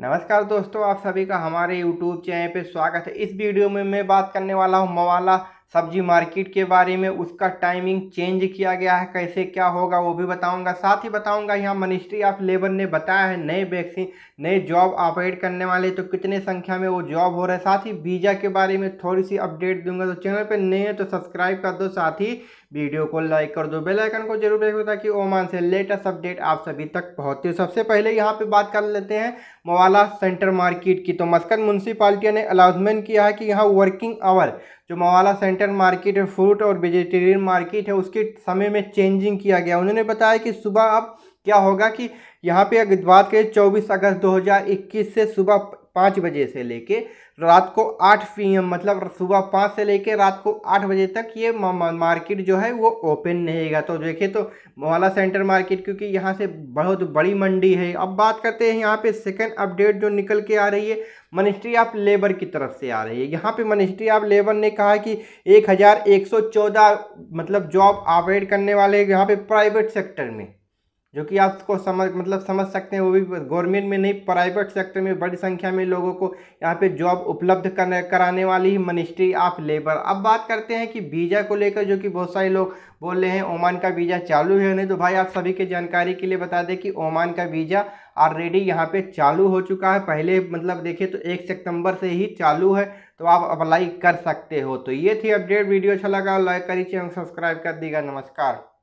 नमस्कार दोस्तों आप सभी का हमारे YouTube चैनल पर स्वागत है इस वीडियो में मैं बात करने वाला हूँ मवाला सब्जी मार्केट के बारे में उसका टाइमिंग चेंज किया गया है कैसे क्या होगा वो भी बताऊंगा साथ ही बताऊंगा यहाँ मिनिस्ट्री ऑफ लेबर ने बताया है नए वैक्सीन नए जॉब ऑपरेट करने वाले तो कितने संख्या में वो जॉब हो रहा है साथ ही वीज़ा के बारे में थोड़ी सी अपडेट दूंगा तो चैनल पर नए हैं तो सब्सक्राइब कर दो साथ ही वीडियो को लाइक कर दो बेल आइकन को जरूर देखो ताकि ओमान से लेटेस्ट अपडेट आप सभी तक पहुंचे सबसे पहले यहाँ पे बात कर लेते हैं मवाला सेंटर मार्केट की तो मस्कत म्यूनसिपाल्टी ने अनाउंसमेंट किया है कि यहाँ वर्किंग आवर जो मवाला सेंटर मार्केट है फ्रूट और वेजिटेरियन मार्केट है उसके समय में चेंजिंग किया गया उन्होंने बताया कि सुबह अब क्या होगा कि यहाँ पे अगर बात करें 24 अगस्त 2021 से सुबह पाँच बजे से लेके रात को आठ पी एम मतलब सुबह पाँच से लेके रात को आठ बजे तक ये मार्केट जो है वो ओपन रहेगा तो देखिए तो मोहला सेंटर मार्केट क्योंकि यहाँ से बहुत बड़ी मंडी है अब बात करते हैं यहाँ पे सेकंड अपडेट जो निकल के आ रही है मिनिस्ट्री ऑफ लेबर की तरफ से आ रही है यहाँ पे मिनिस्ट्री ऑफ लेबर ने कहा कि एक हज़ार एक सौ चौदह मतलब जॉब ऑपरेट करने वाले यहाँ पर प्राइवेट सेक्टर में जो कि आपको समझ मतलब समझ सकते हैं वो भी गवर्नमेंट में नहीं प्राइवेट सेक्टर में बड़ी संख्या में लोगों को यहाँ पे जॉब उपलब्ध कराने वाली ही मिनिस्ट्री ऑफ लेबर अब बात करते हैं कि वीज़ा को लेकर जो कि बहुत सारे लोग बोल रहे हैं ओमान का वीज़ा चालू है नहीं तो भाई आप सभी के जानकारी के लिए बता दें कि ओमान का वीज़ा ऑलरेडी यहाँ पे चालू हो चुका है पहले मतलब देखिए तो एक सितंबर से ही चालू है तो आप अप्लाई कर सकते हो तो ये थी अपडेट वीडियो अच्छा लगा लाइक करी चैनल सब्सक्राइब कर दीजिएगा नमस्कार